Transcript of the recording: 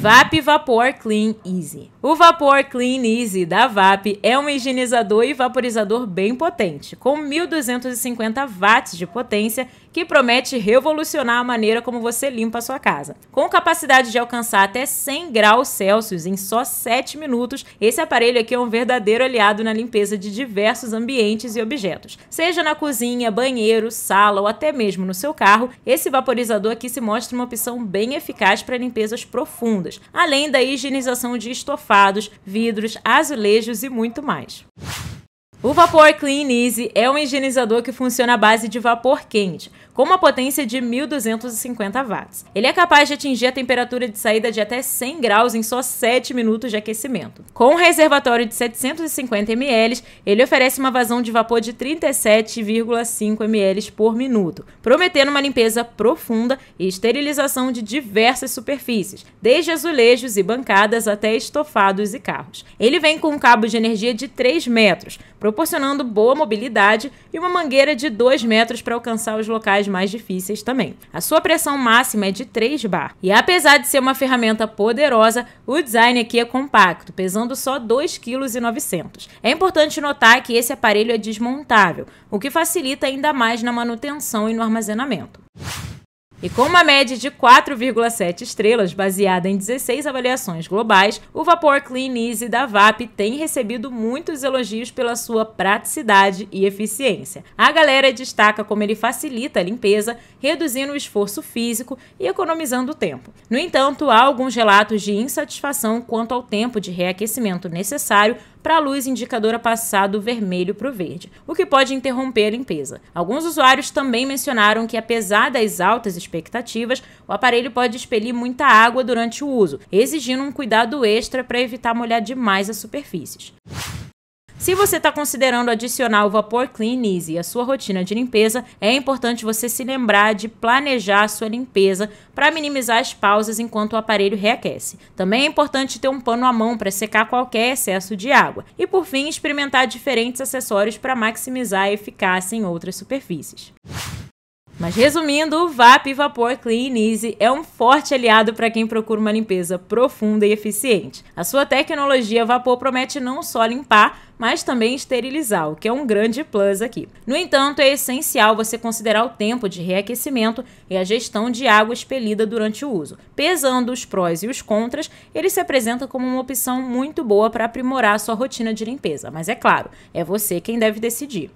VAP Vapor Clean Easy. O Vapor Clean Easy da VAP é um higienizador e vaporizador bem potente, com 1250 watts de potência, que promete revolucionar a maneira como você limpa a sua casa. Com capacidade de alcançar até 100 graus Celsius em só 7 minutos, esse aparelho aqui é um verdadeiro aliado na limpeza de diversos ambientes e objetos. Seja na cozinha, banheiro, sala ou até mesmo no seu carro, esse vaporizador aqui se mostra uma opção bem eficaz para limpezas profundas além da higienização de estofados, vidros, azulejos e muito mais. O Vapor Clean Easy é um higienizador que funciona à base de vapor quente com uma potência de 1250 watts. Ele é capaz de atingir a temperatura de saída de até 100 graus em só 7 minutos de aquecimento. Com um reservatório de 750 ml, ele oferece uma vazão de vapor de 37,5 ml por minuto, prometendo uma limpeza profunda e esterilização de diversas superfícies, desde azulejos e bancadas até estofados e carros. Ele vem com um cabo de energia de 3 metros, proporcionando boa mobilidade e uma mangueira de 2 metros para alcançar os locais mais difíceis também. A sua pressão máxima é de 3 bar. E apesar de ser uma ferramenta poderosa, o design aqui é compacto, pesando só 2,9 kg. É importante notar que esse aparelho é desmontável, o que facilita ainda mais na manutenção e no armazenamento. E com uma média de 4,7 estrelas, baseada em 16 avaliações globais, o vapor Clean Easy da VAP tem recebido muitos elogios pela sua praticidade e eficiência. A galera destaca como ele facilita a limpeza, reduzindo o esforço físico e economizando tempo. No entanto, há alguns relatos de insatisfação quanto ao tempo de reaquecimento necessário para a luz indicadora passar do vermelho para o verde, o que pode interromper a limpeza. Alguns usuários também mencionaram que, apesar das altas expectativas, o aparelho pode expelir muita água durante o uso, exigindo um cuidado extra para evitar molhar demais as superfícies. Se você está considerando adicionar o Vapor Clean Easy à sua rotina de limpeza, é importante você se lembrar de planejar a sua limpeza para minimizar as pausas enquanto o aparelho reaquece. Também é importante ter um pano à mão para secar qualquer excesso de água. E por fim, experimentar diferentes acessórios para maximizar a eficácia em outras superfícies. Mas resumindo, o VAP Vapor Clean Easy é um forte aliado para quem procura uma limpeza profunda e eficiente. A sua tecnologia vapor promete não só limpar, mas também esterilizar, o que é um grande plus aqui. No entanto, é essencial você considerar o tempo de reaquecimento e a gestão de água expelida durante o uso. Pesando os prós e os contras, ele se apresenta como uma opção muito boa para aprimorar sua rotina de limpeza, mas é claro, é você quem deve decidir.